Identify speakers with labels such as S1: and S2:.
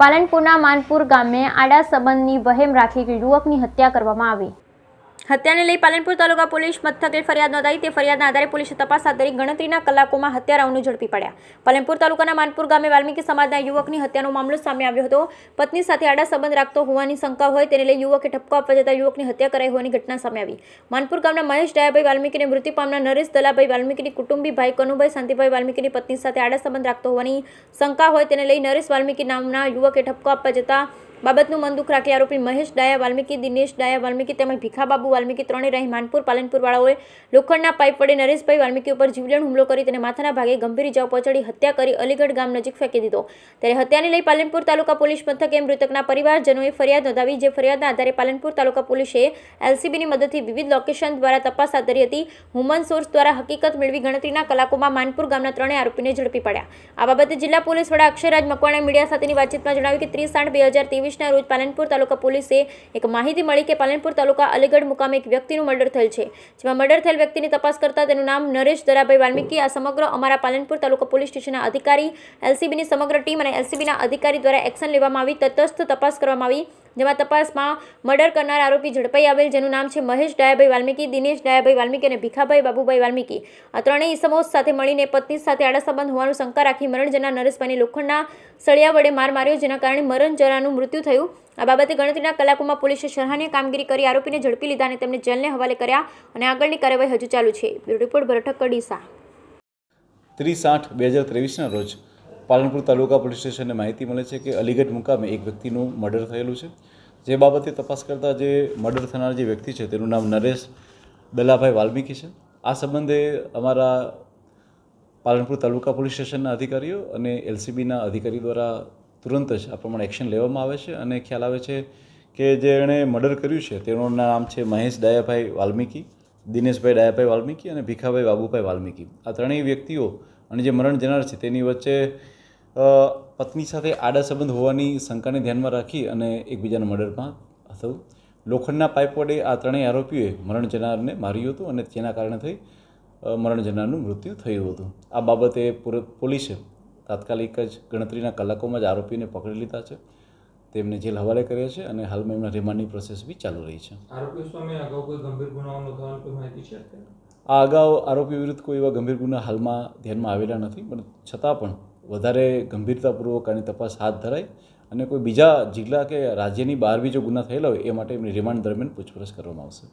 S1: પાલનપુરના માનપુર ગામે આડા સંબંધની વહેમ રાખી યુવકની હત્યા કરવામાં આવી હત્યાને લઈ પાલનપુર તાલુકા પોલીસ મથકે ફરિયાદ નોંધાઈ તે ફરિયાદના આધારે પોલીસે તપાસ હાથ ધરી ગણતરીના કલાકોમાં હત્યારાઓને ઝડપી પડ્યા પાલનપુર તાલુકાના માનપુર ગામે વાલ્મીકી સમાજના યુવકની હત્યાનો મામલો સામે આવ્યો હતો પત્ની સાથે આડા સંબંધ રાખતો હોવાની શંકા હોય તેને લઈ યુવકે ઠપકો આપવા જતા યુવકની હત્યા કરાઈ હોવાની ઘટના સામે આવી માનપુર ગામના મહેશ ડાયાભાઈ વાલ્મીકીને મૃત્યુ પામનાર નરેશ દલાભાઈ વાલ્મીકીની કુટુંબી ભાઈ કનુભાઈ શાંતિભાઈ વાલ્મીકીની પત્ની સાથે આડા સંબંધ રાખતો હોવાની શંકા હોય તેને લઈ નરેશ વાલ્મીકી નામના યુવકે ઠપકો આપવા જતાં બાબતનું મન દુઃખ રાખી આરોપી મહેશ ડાયા વાલ્મીકી દિનેશ ડાયા વાલ્મીકી તેમજ ભીખાબાબુ વાલ્મીકી ત્રણેય રહેમાનપુર પાલનપુરવાળાઓએ લોખંડના પાઇપ વડે નરેશભાઈ વાલ્મીકી ઉપર જીવલેણ હુમલો કરી તેને માથાના ભાગે ગંભીર ઇજાઓ પહોંચાડી હત્યા કરી અલીગઢ ગામ નજીક ફેંકી દીધો ત્યારે હત્યાને લઈ પાલનપુર તાલુકા પોલીસ મથકે મૃતકના પરિવારજનોએ ફરિયાદ નોંધાવી જે ફરિયાદના આધારે પાલનપુર તાલુકા પોલીસે એલસીબીની મદદથી વિવિધ લોકેશન દ્વારા તપાસ હાથ ધરી હતી હ્યુમન સોર્સ દ્વારા હકીકત મેળવી ગણતરીના કલાકોમાં માનપુર ગામના ત્રણેય આરોપીને ઝડપી પાડ્યા આ બાબતે જિલ્લા પોલીસ વડા અક્ષયરાજ મકવાણા મીડિયા સાથેની વાતચીતમાં જણાવ્યું કે ત્રીસ આઠ બે હજાર ત્રેવીસ ઓગણીસના રોજ પાલનપુર તાલુકા પોલીસે એક માહિતી મળી કે પાલનપુર તાલુકા અલીગઢ મુકામે એક વ્યક્તિનું મર્ડર થયેલ છે જેમાં મર્ડર થયેલ વ્યક્તિની તપાસ કરતા તેનું નામ નરેશ દરાભાઈ વાલ્મીકી આ સમગ્ર અમારા પાલનપુર તાલુકા પોલીસ સ્ટેશનના અધિકારી એલસીબીની સમગ્ર ટીમ અને એલસીબીના અધિકારી દ્વારા એક્શન લેવામાં આવી તટસ્થ તપાસ કરવામાં આવી જેમાં તપાસમાં મર્ડર કરનાર આરોપી ઝડપાઈ આવેલ જેનું નામ છે મહેશ ડાયાભાઈ વાલ્મીકી દિનેશ ડાયાભાઈ વાલ્મીકી અને ભીખાભાઈ બાબુભાઈ વાલ્મીકી આ ત્રણેય ઇસમો સાથે મળીને પત્ની સાથે આડા સંબંધ હોવાનું શંકા રાખી મરણ જનાર નરેશભાઈની લોખંડના સળિયા વડે માર માર્યો જેના કારણે મરણ જરાનું મૃત્યુ થયું આ બાબતે ગણતરીના કલાકોમાં પોલીસે સરાહનીય કામગીરી કરી આરોપીને ઝડપી લીધા અને તેમને જેલને હવાલે કર્યા અને આગળની કાર્યવાહી હજુ ચાલુ છે બ્યુરો રિપોર્ટ ભરઠક કડીસા
S2: ત્રીસ આઠ બે હજાર ત્રેવીસના રોજ પાલનપુર તાલુકા પોલીસ સ્ટેશનને માહિતી મળે છે કે અલીગઢ મુકામે એક વ્યક્તિનું મર્ડર થયેલું છે જે બાબતે તપાસ કરતાં જે મર્ડર થનાર જે વ્યક્તિ છે તેનું નામ નરેશ દલાભાઈ વાલ્મીકી છે આ સંબંધે અમારા પાલનપુર તાલુકા પોલીસ સ્ટેશનના અધિકારીઓ અને એલસીબીના અધિકારી દ્વારા તુરંત જ આ પ્રમાણે એક્શન લેવામાં આવે છે અને ખ્યાલ આવે છે કે જે એણે મર્ડર કર્યું છે તેનું નામ છે મહેશ ડાયાભાઈ વાલ્મીકી દિનેશભાઈ ડાયાભાઈ વાલ્મીકી અને ભીખાભાઈ બાબુભાઈ વાલ્મિકી આ ત્રણેય વ્યક્તિઓ અને જે મરણ જનાર છે તેની વચ્ચે પત્ની સાથે આડા સંબંધ હોવાની શંકાને ધ્યાનમાં રાખી અને એકબીજાના મર્ડરમાં થયું લોખંડના પાઇપ વડે આ ત્રણેય આરોપીઓએ મરણ જનારને માર્યું હતું અને તેના કારણે થઈ મરણ મૃત્યુ થયું હતું આ બાબતે પોલીસે તાત્કાલિક જ ગણતરીના કલાકોમાં જ આરોપીને પકડી લીધા છે તેમને જેલ હવાલે કર્યા છે અને હાલમાં એમના રિમાન્ડની પ્રોસેસ બી ચાલુ રહી છે આ અગાઉ આરોપી વિરુદ્ધ કોઈ એવા ગંભીર ગુના હાલમાં ધ્યાનમાં આવેલા નથી પણ છતાં પણ વધારે ગંભીરતાપૂર્વક આની તપાસ હાથ ધરાય અને કોઈ બીજા જિલ્લા કે રાજ્યની બહાર બી જો ગુના થયેલા હોય એ માટે એમની રિમાન્ડ દરમિયાન પૂછપરછ કરવામાં આવશે